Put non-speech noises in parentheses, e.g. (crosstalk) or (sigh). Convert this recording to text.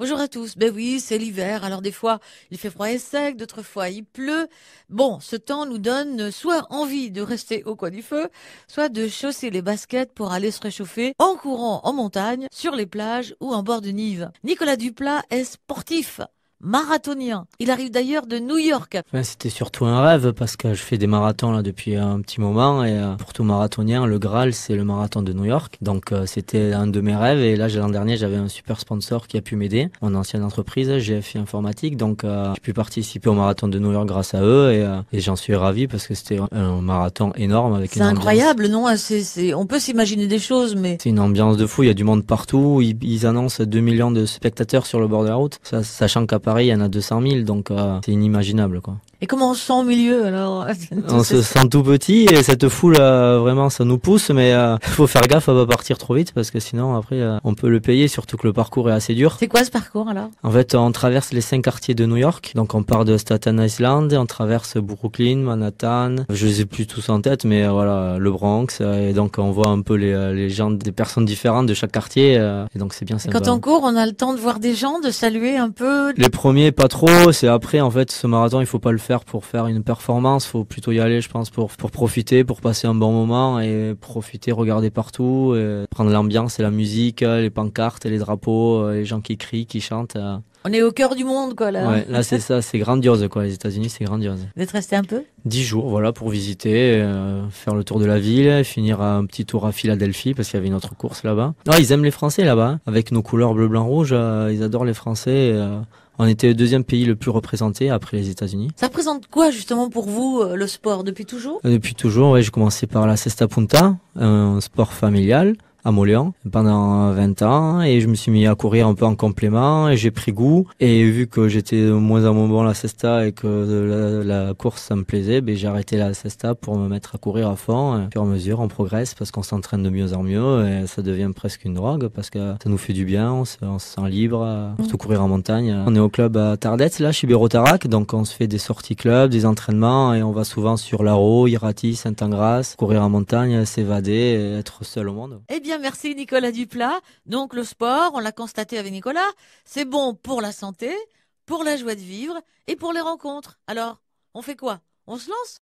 Bonjour à tous. Ben oui, c'est l'hiver. Alors des fois, il fait froid et sec, d'autres fois, il pleut. Bon, ce temps nous donne soit envie de rester au coin du feu, soit de chausser les baskets pour aller se réchauffer en courant en montagne, sur les plages ou en bord de Nive. Nicolas Duplat est sportif marathonien. Il arrive d'ailleurs de New York. C'était surtout un rêve parce que je fais des marathons là depuis un petit moment et euh, pour tout marathonien, le Graal c'est le marathon de New York. Donc euh, c'était un de mes rêves et là l'an dernier j'avais un super sponsor qui a pu m'aider, mon ancienne entreprise GFI Informatique. Donc euh, j'ai pu participer au marathon de New York grâce à eux et, j'en suis ravi parce que c'était un marathon énorme avec. C'est incroyable, non hein, On peut s'imaginer des choses, mais c'est une ambiance de fou. Il y a du monde partout. Ils, annoncent 2 millions de spectateurs sur le bord de la route, ça, sachant qu'à pareil, il y en a 200 000, donc euh, c'est inimaginable. Quoi. Et comment on se sent au milieu alors (laughs) On se sent tout petit et cette foule euh, vraiment ça nous pousse mais euh, faut faire gaffe à pas partir trop vite parce que sinon après euh, on peut le payer surtout que le parcours est assez dur. C'est quoi ce parcours alors En fait on traverse les cinq quartiers de New York donc on part de Staten Island on traverse Brooklyn, Manhattan, je les ai plus tous en tête mais euh, voilà le Bronx et donc on voit un peu les, gens des personnes différentes de chaque quartier et donc c'est bien sympa. quand on court on a le temps de voir des gens, de saluer un peu. Les premiers pas trop c'est après en fait ce marathon il faut pas le faire pour faire une performance. Faut plutôt y aller, je pense, pour, pour profiter, pour passer un bon moment et profiter, regarder partout, euh, prendre l'ambiance et la musique, euh, les pancartes et les drapeaux, euh, les gens qui crient, qui chantent. On est au cœur du monde, quoi, là. Ouais, là, c'est ça, c'est grandiose, quoi. Les États-Unis, c'est grandiose. Vous êtes resté un peu Dix jours, voilà, pour visiter, faire le tour de la ville, finir un petit tour à Philadelphie, parce qu'il y avait une autre course là-bas. Non, ils aiment les Français là-bas, hein. avec nos couleurs bleu, blanc, rouge. ils adorent les Français. On était le deuxième pays le plus représenté après les États-Unis. Ça représente quoi justement pour vous euh, le sport depuis toujours euh, Depuis toujours, oui. j'ai commencé par la cesta punta, un sport familial à Molion pendant 20 ans et je me suis mis à courir un peu en complément et j'ai pris goût et vu que j'étais moins à moins bon la cesta et que la, course ça me plaisait, ben j'ai arrêté la cesta pour me mettre à courir à fond. Et puis en mesure on progresse parce qu'on s'entraîne de mieux en mieux et ça devient presque une drogue parce que ça nous fait du bien, on se, sent libre, euh, mmh. surtout courir en montagne. On est au club à Tardet là chez Bérotarac, donc on se fait des sorties club, des entraînements et on va souvent sur Laro, Irati, Saint-Angras, courir en montagne, s'évader être seul au monde. Eh merci Nicolas Duplat. Donc le sport, on l'a constaté avec Nicolas, c'est bon pour la santé, pour la joie de vivre et pour les rencontres. Alors, on fait quoi On se lance